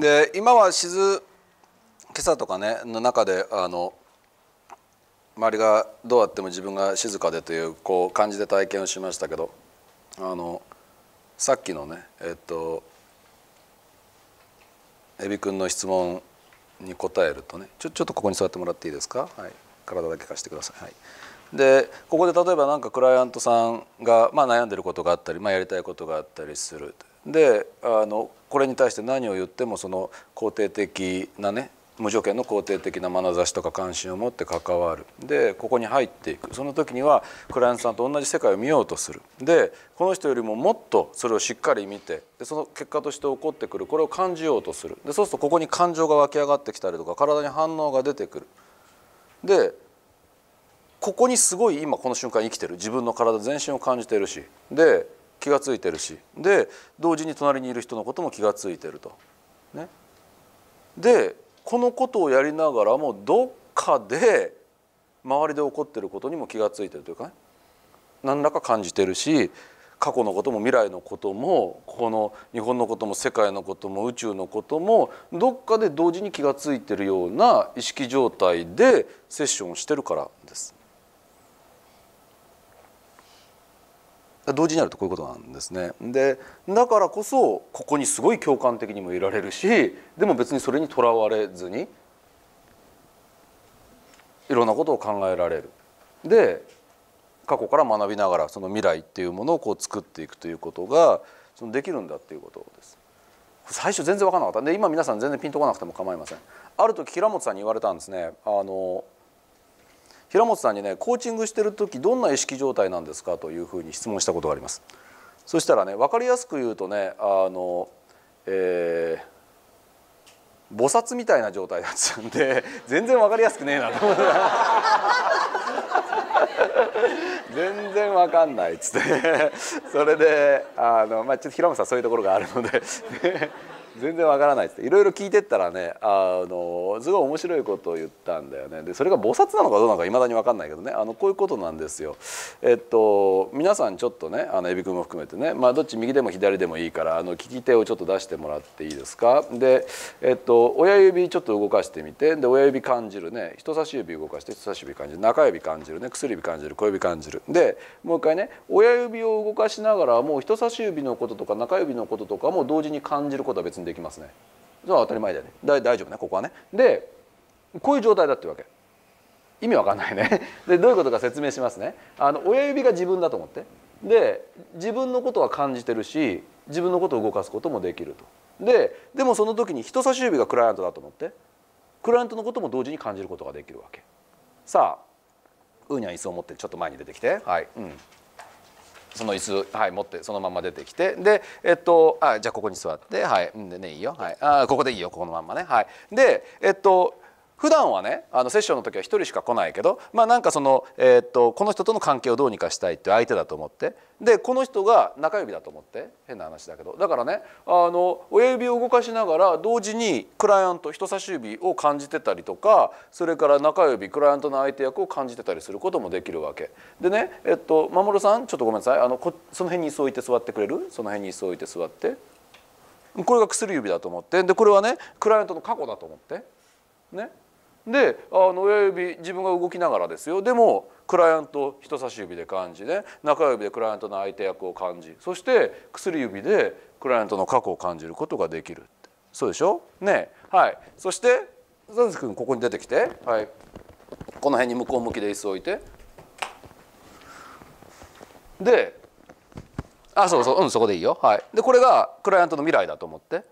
で今は静今朝とかねの中であの周りがどうあっても自分が静かでというこう感じで体験をしましたけどあのさっきのねえっとエビ君の質問に答えるとねちょちょっとここに座ってもらっていいですか、はい、体だけ貸してください。はいでここで例えば何かクライアントさんが、まあ、悩んでることがあったり、まあ、やりたいことがあったりするであのこれに対して何を言ってもその肯定的なね無条件の肯定的な眼差しとか関心を持って関わるでここに入っていくその時にはクライアントさんと同じ世界を見ようとするでこの人よりももっとそれをしっかり見てでその結果として起こってくるこれを感じようとするでそうするとここに感情が湧き上がってきたりとか体に反応が出てくるでここにすごい今この瞬間生きてる自分の体全身を感じてるしで気が付いてるしで同時に隣にいる人のことも気が付いてると。ね、でこのことをやりながらもどっかで周りで起こってることにも気が付いてるというかね何らか感じてるし過去のことも未来のこともこの日本のことも世界のことも宇宙のこともどっかで同時に気が付いてるような意識状態でセッションをしてるからです。同時にあるとこういうことなんですねでだからこそここにすごい共感的にもいられるしでも別にそれにとらわれずにいろんなことを考えられる。で過去から学びながらその未来っていうものをこう作っていくということがそのできるんだっていうことです。最初全然分からなかったで今皆さん全然ピンとこなくても構いません。ある時平本さんに言われたんですね。あの平本さんにねコーチングしてる時どんな意識状態なんですかというふうに質問したことがありますそしたらね分かりやすく言うとねあの、えー、菩薩みたいな状態だったんで全然分かりやすくねえなと思って全然わかんないっつってそれであの、まあ、ちょっと平本さんそういうところがあるので全然わからないっていろいろ聞いてったらねあのすごい面白いことを言ったんだよねでそれが菩薩なのかどうなのかいまだに分かんないけどねあのこういうことなんですよ。えっと皆さんちょっとねあのエビ君も含めてね、まあ、どっち右でも左でもいいからあの聞き手をちょっと出してもらっていいですかで、えっと、親指ちょっと動かしてみてで親指感じるね人差し指動かして人差し指感じる中指感じるね薬指感じる小指感じるでもう一回ね親指を動かしながらもう人差し指のこととか中指のこととかも同時に感じることは別に進んでいきますねそれは当たり前だよね大丈夫ねここはねでこういう状態だってわけ意味わかんないね でどういうことか説明しますねあの親指が自分だと思ってで自分のことは感じてるし自分のことを動かすこともできるとででもその時に人差し指がクライアントだと思ってクライアントのことも同時に感じることができるわけさあウーニャン椅子を持ってちょっと前に出てきてはい、うん、その椅子、はい、持ってそのまま出てきてで、えっと、あじゃあここに座って、はい、でねいいよ、はい、あここでいいよこのまんまね。はい、で、えっと普段はねあのセッションの時は1人しか来ないけど、まあ、なんかその、えー、っとこの人との関係をどうにかしたいって相手だと思ってでこの人が中指だと思って変な話だけどだからねあの親指を動かしながら同時にクライアント人差し指を感じてたりとかそれから中指クライアントの相手役を感じてたりすることもできるわけでねえっと守さんちょっとごめんなさいあのこその辺に椅子置いて座ってくれるその辺に椅子置いて座ってこれが薬指だと思ってでこれはねクライアントの過去だと思ってねであの親指自分が動きながらですよでもクライアント人差し指で感じね中指でクライアントの相手役を感じそして薬指でクライアントの過去を感じることができるそうでしょねはいそして佐々木君ここに出てきてはいこの辺に向こう向きで椅子を置いてであそうそううんそこでいいよはいでこれがクライアントの未来だと思って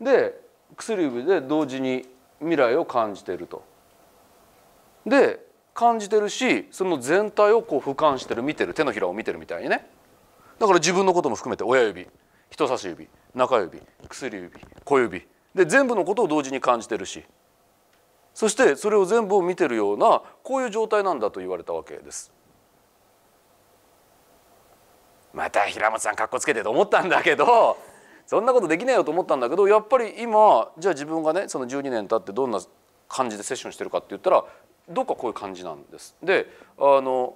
で薬指で同時に未来を感じてると。で感じてるしその全体をこう俯瞰してる見てる手のひらを見てるみたいにねだから自分のことも含めて親指人差し指中指薬指小指で全部のことを同時に感じてるしそしてそれを全部を見てるようなこういう状態なんだと言われたわけです。また平本さんかっこつけてと思ったんだけどそんなことできないよと思ったんだけどやっぱり今じゃあ自分がねその12年経ってどんな感じでセッションしてるかって言ったらどっかこういう感じなんです。であの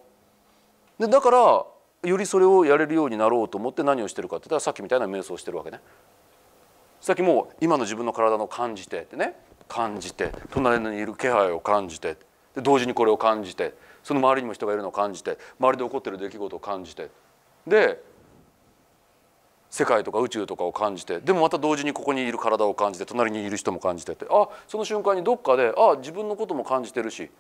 でだからよりそれをやれるようになろうと思って何をしてるかって言ったらさっきみたいな瞑想してるわけね。さっきもう今の自分の体の感じてってね感じて隣にいる気配を感じてで同時にこれを感じてその周りにも人がいるのを感じて周りで起こってる出来事を感じてで世界とか宇宙とかを感じてでもまた同時にここにいる体を感じて隣にいる人も感じてってあその瞬間にどっかであ自分のことも感じてるし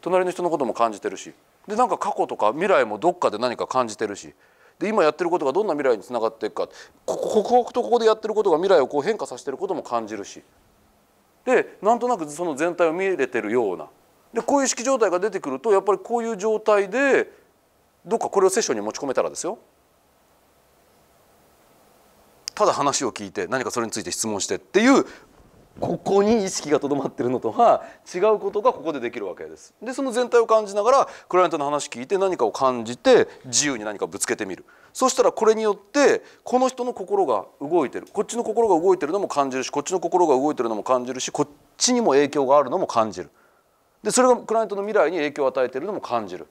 隣の人のことも感じてるしでなんか過去とか未来もどっかで何か感じてるしで今やってることがどんな未来につながっていくかこことここでやってることが未来をこう変化させてることも感じるしでなんとなくその全体を見れてるようなでこういう意識状態が出てくるとやっぱりこういう状態でどっかこれをセッションに持ち込めたらですよただ話を聞いて何かそれについて質問してっていうここに意識がとどまってるのとは違うことがここでできるわけです。でその全体を感じながらクライアントの話聞いて何かを感じて自由に何かぶつけてみるそしたらこれによってこの人の心が動いてるこっちの心が動いてるのも感じるしこっちの心が動いてるのも感じるしこっちにも影響があるのも感じるでそれがクライアントの未来に影響を与えてるのも感じる。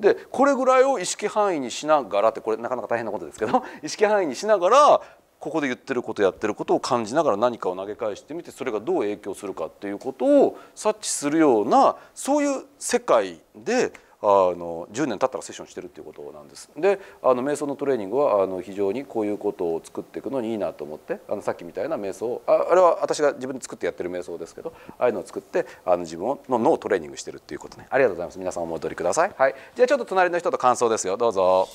でこれぐらいを意識範囲にしながらってこれなかなか大変なことですけど意識範囲にしながらここで言ってることやってることを感じながら何かを投げ返してみてそれがどう影響するかっていうことを察知するようなそういう世界であの10年経ったらセッションしてるっていうことなんです。であの瞑想のトレーニングはあの非常にこういうことを作っていくのにいいなと思ってあのさっきみたいな瞑想ああれは私が自分で作ってやってる瞑想ですけどああいうのを作ってあの自分の脳をトレーニングしてるっていうことねありがとうございます皆さんお戻りください。はい、じゃあちょっと隣の人と感想ですよどうぞ。